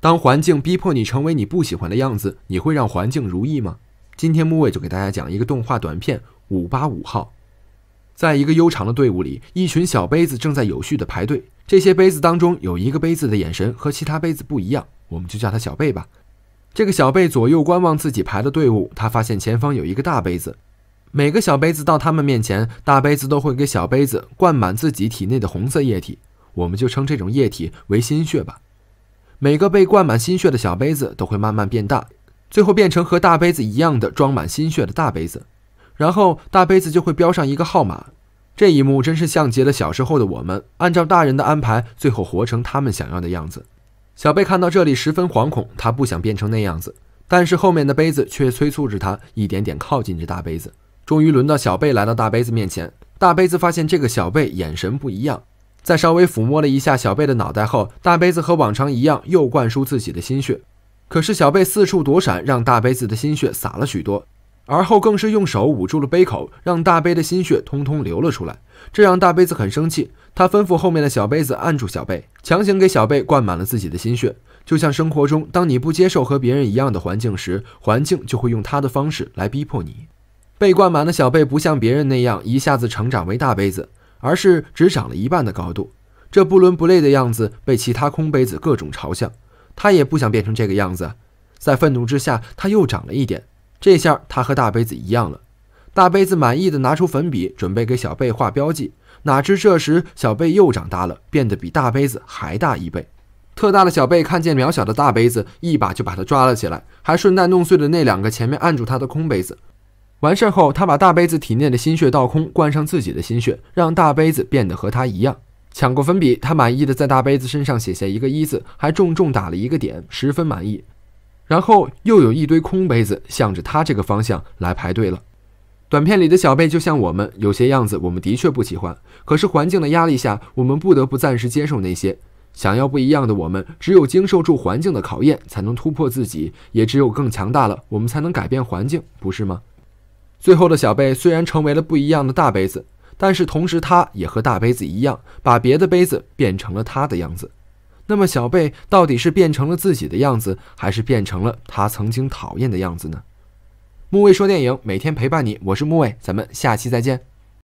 当环境逼迫你成为你不喜欢的样子，你会让环境如意吗？今天木卫就给大家讲一个动画短片《五八五号》。在一个悠长的队伍里，一群小杯子正在有序的排队。这些杯子当中有一个杯子的眼神和其他杯子不一样，我们就叫他小贝吧。这个小贝左右观望自己排的队伍，他发现前方有一个大杯子。每个小杯子到他们面前，大杯子都会给小杯子灌满自己体内的红色液体，我们就称这种液体为鲜血吧。每个被灌满心血的小杯子都会慢慢变大，最后变成和大杯子一样的装满心血的大杯子，然后大杯子就会标上一个号码。这一幕真是像极了小时候的我们，按照大人的安排，最后活成他们想要的样子。小贝看到这里十分惶恐，他不想变成那样子，但是后面的杯子却催促着他一点点靠近这大杯子。终于轮到小贝来到大杯子面前，大杯子发现这个小贝眼神不一样。在稍微抚摸了一下小贝的脑袋后，大杯子和往常一样又灌输自己的心血。可是小贝四处躲闪，让大杯子的心血洒了许多。而后更是用手捂住了杯口，让大杯的心血通通流了出来。这让大杯子很生气，他吩咐后面的小杯子按住小贝，强行给小贝灌满了自己的心血。就像生活中，当你不接受和别人一样的环境时，环境就会用他的方式来逼迫你。被灌满的小贝不像别人那样一下子成长为大杯子。而是只长了一半的高度，这不伦不类的样子被其他空杯子各种嘲笑。他也不想变成这个样子，在愤怒之下，他又长了一点，这下他和大杯子一样了。大杯子满意的拿出粉笔，准备给小贝画标记。哪知这时小贝又长大了，变得比大杯子还大一倍。特大的小贝看见渺小的大杯子，一把就把他抓了起来，还顺带弄碎了那两个前面按住他的空杯子。完事后，他把大杯子体内的心血倒空，灌上自己的心血，让大杯子变得和他一样。抢过粉笔，他满意的在大杯子身上写下一个“一”字，还重重打了一个点，十分满意。然后又有一堆空杯子向着他这个方向来排队了。短片里的小贝就像我们，有些样子我们的确不喜欢，可是环境的压力下，我们不得不暂时接受那些。想要不一样的我们，只有经受住环境的考验，才能突破自己。也只有更强大了，我们才能改变环境，不是吗？最后的小贝虽然成为了不一样的大杯子，但是同时他也和大杯子一样，把别的杯子变成了他的样子。那么小贝到底是变成了自己的样子，还是变成了他曾经讨厌的样子呢？木卫说电影每天陪伴你，我是木卫，咱们下期再见。